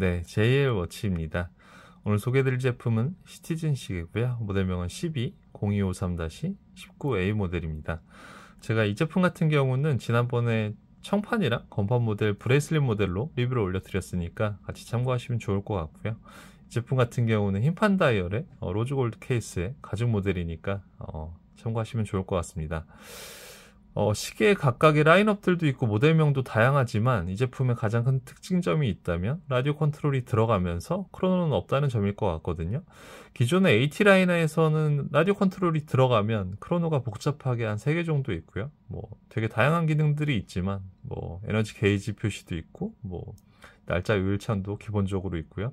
네, JL 워치입니다. 오늘 소개드릴 해 제품은 시티즌식이고요. 모델명은 120253-19A 모델입니다. 제가 이 제품 같은 경우는 지난번에 청판이랑 건판 모델, 브레이슬릿 모델로 리뷰를 올려드렸으니까 같이 참고하시면 좋을 것 같고요. 이 제품 같은 경우는 흰판 다이얼의 어, 로즈골드 케이스의 가죽 모델이니까 어, 참고하시면 좋을 것 같습니다. 어, 시계 각각의 라인업들도 있고 모델명도 다양하지만 이 제품의 가장 큰 특징점이 있다면 라디오 컨트롤이 들어가면서 크로노는 없다는 점일 것 같거든요. 기존의 AT 라이너에서는 라디오 컨트롤이 들어가면 크로노가 복잡하게 한 3개 정도 있고요. 뭐 되게 다양한 기능들이 있지만 뭐 에너지 게이지 표시도 있고 뭐 날짜 요일찬도 기본적으로 있고요.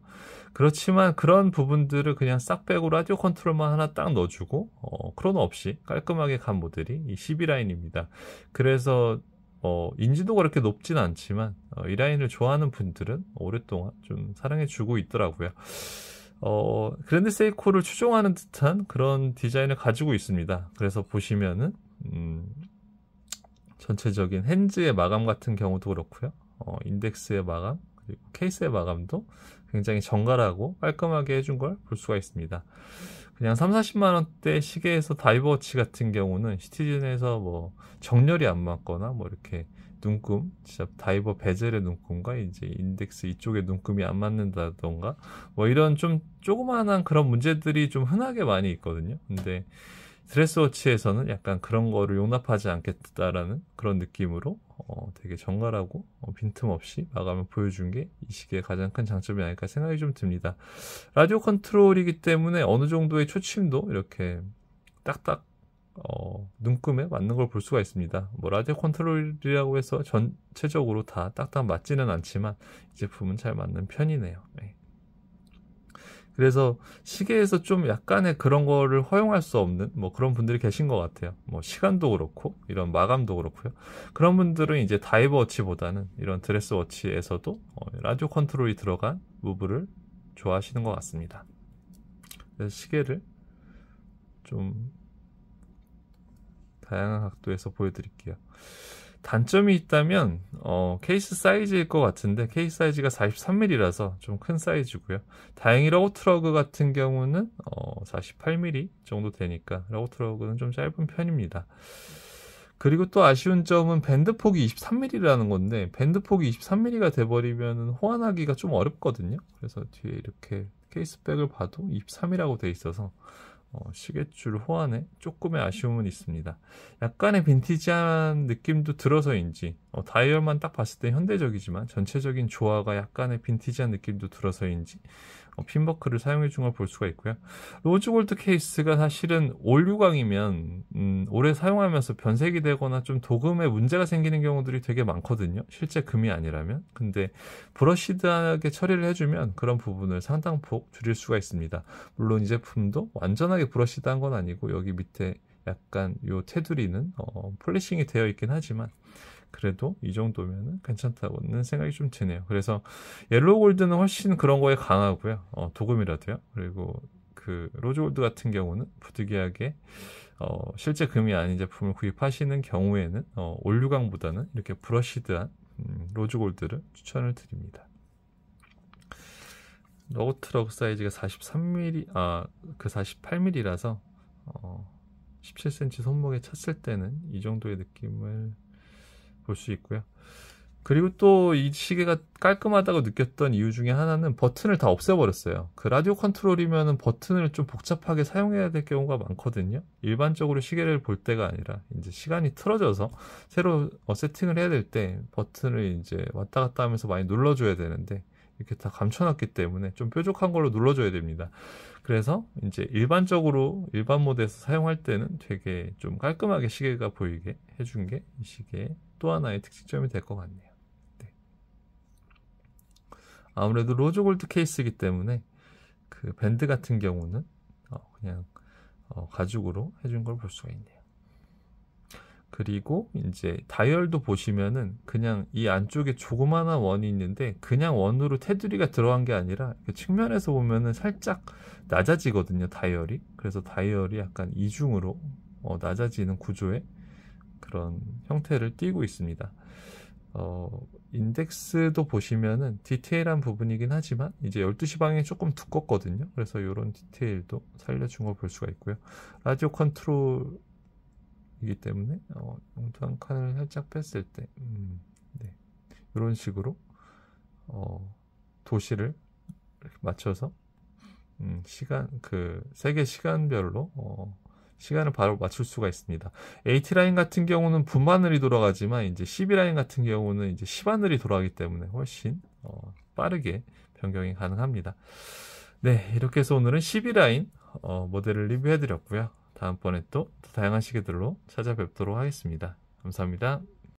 그렇지만 그런 부분들을 그냥 싹 빼고 라디오 컨트롤만 하나 딱 넣어주고 어, 크로노 없이 깔끔하게 간 모델이 이 12라인입니다. 그래서 어, 인지도가 그렇게 높진 않지만 어, 이 라인을 좋아하는 분들은 오랫동안 좀 사랑해주고 있더라고요. 어, 그랜드 세이코를 추종하는 듯한 그런 디자인을 가지고 있습니다. 그래서 보시면은 음, 전체적인 핸즈의 마감 같은 경우도 그렇고요. 어, 인덱스의 마감 그리고 케이스의 마감도 굉장히 정갈하고 깔끔하게 해준 걸 볼 수가 있습니다. 그냥 3, 40만 원대 시계에서 다이버워치 같은 경우는 시티즌에서 뭐 정렬이 안 맞거나 뭐 이렇게 눈금, 진짜 다이버 베젤의 눈금과 이제 인덱스 이쪽의 눈금이 안 맞는다던가 뭐 이런 좀조그마한 그런 문제들이 좀 흔하게 많이 있거든요. 근데 드레스워치에서는 약간 그런 거를 용납하지 않겠다라는 그런 느낌으로 어, 되게 정갈하고 어, 빈틈없이 마감을 보여준 게 이시기에 가장 큰 장점이 아닐까 생각이 좀 듭니다. 라디오 컨트롤이기 때문에 어느 정도의 초침도 이렇게 딱딱 어, 눈금에 맞는 걸 볼 수가 있습니다. 뭐 라디오 컨트롤이라고 해서 전체적으로 다 딱딱 맞지는 않지만 이 제품은 잘 맞는 편이네요. 네. 그래서 시계에서 좀 약간의 그런 거를 허용할 수 없는 뭐 그런 분들이 계신 것 같아요. 뭐 시간도 그렇고 이런 마감도 그렇고요. 그런 분들은 이제 다이버워치보다는 이런 드레스워치에서도 어, 라디오 컨트롤이 들어간 무브를 좋아하시는 것 같습니다. 그래서 시계를 좀 다양한 각도에서 보여드릴게요. 단점이 있다면 어, 케이스 사이즈일 것 같은데 케이스 사이즈가 43mm라서 좀 큰 사이즈고요. 다행히 러우트러그 같은 경우는 어, 48mm 정도 되니까 러우트러그는 좀 짧은 편입니다. 그리고 또 아쉬운 점은 밴드 폭이 23mm라는 건데 밴드 폭이 23mm가 돼버리면 호환하기가 좀 어렵거든요. 그래서 뒤에 이렇게 케이스백을 봐도 23이라고 돼 있어서 어, 시계줄 호환에 조금의 아쉬움은 있습니다. 약간의 빈티지한 느낌도 들어서인지 어, 다이얼만 딱 봤을 때 현대적이지만 전체적인 조화가 약간의 빈티지한 느낌도 들어서인지 어, 핀버클을 사용해 준걸 볼 수가 있고요. 로즈 골드 케이스가 사실은 올 유광이면 음, 오래 사용하면서 변색이 되거나 좀 도금에 문제가 생기는 경우들이 되게 많거든요. 실제 금이 아니라면. 근데 브러시드하게 처리를 해주면 그런 부분을 상당폭 줄일 수가 있습니다. 물론 이 제품도 완전하게 브러시드한 건 아니고 여기 밑에 약간 요 테두리는 어, 폴리싱이 되어 있긴 하지만 그래도 이 정도면 괜찮다고는 생각이 좀 드네요. 그래서 옐로우 골드는 훨씬 그런 거에 강하고요. 어, 도금이라도요. 그리고 그 로즈 골드 같은 경우는 부득이하게 어, 실제 금이 아닌 제품을 구입하시는 경우에는 어, 올류강보다는 이렇게 브러시드한 음, 로즈 골드를 추천을 드립니다. 러그트럭 사이즈가 43mm, 아, 그 48mm라서, 어, 17cm 손목에 찼을 때는 이 정도의 느낌을 볼수 있고요. 그리고 또 이 시계가 깔끔하다고 느꼈던 이유 중에 하나는 버튼을 다 없애버렸어요. 그 라디오 컨트롤이면 버튼을 좀 복잡하게 사용해야 될 경우가 많거든요. 일반적으로 시계를 볼 때가 아니라 이제 시간이 틀어져서 새로 어, 세팅을 해야 될 때 버튼을 이제 왔다 갔다 하면서 많이 눌러줘야 되는데 이렇게 다 감춰놨기 때문에 좀 뾰족한 걸로 눌러줘야 됩니다. 그래서 이제 일반적으로 일반 모드에서 사용할 때는 되게 좀 깔끔하게 시계가 보이게 해준 게 이 시계의 또 하나의 특징점이 될 것 같네요. 네. 아무래도 로즈 골드 케이스이기 때문에 그 밴드 같은 경우는 어, 그냥 어, 가죽으로 해준 걸 볼 수가 있네요. 그리고 이제 다이얼도 보시면은 그냥 이 안쪽에 조그마한 원이 있는데 그냥 원으로 테두리가 들어간 게 아니라 측면에서 보면은 살짝 낮아지거든요 다이얼이 그래서 다이얼이 약간 이중으로 어, 낮아지는 구조의 그런 형태를 띠고 있습니다 어, 인덱스도 보시면은 디테일한 부분이긴 하지만 이제 12시 방향이 조금 두껍거든요 그래서 이런 디테일도 살려준 걸 볼 수가 있고요 라디오 컨트롤 이기 때문에 어, 엉뚱한 칸을 살짝 뺐을 때 음, 네. 이런 식으로 어, 도시를 맞춰서 음, 시간 그 세계 시간별로 어, 시간을 바로 맞출 수가 있습니다. AT 라인 같은 경우는 분마늘이 돌아가지만 이제 12 라인 같은 경우는 이제 1 0늘이 돌아가기 때문에 훨씬 어, 빠르게 변경이 가능합니다. 네, 이렇게 해서 오늘은 12 라인 어, 모델을 리뷰해드렸고요. 다음번에 또, 다양한 시계들로 찾아뵙도록 하겠습니다. 감사합니다.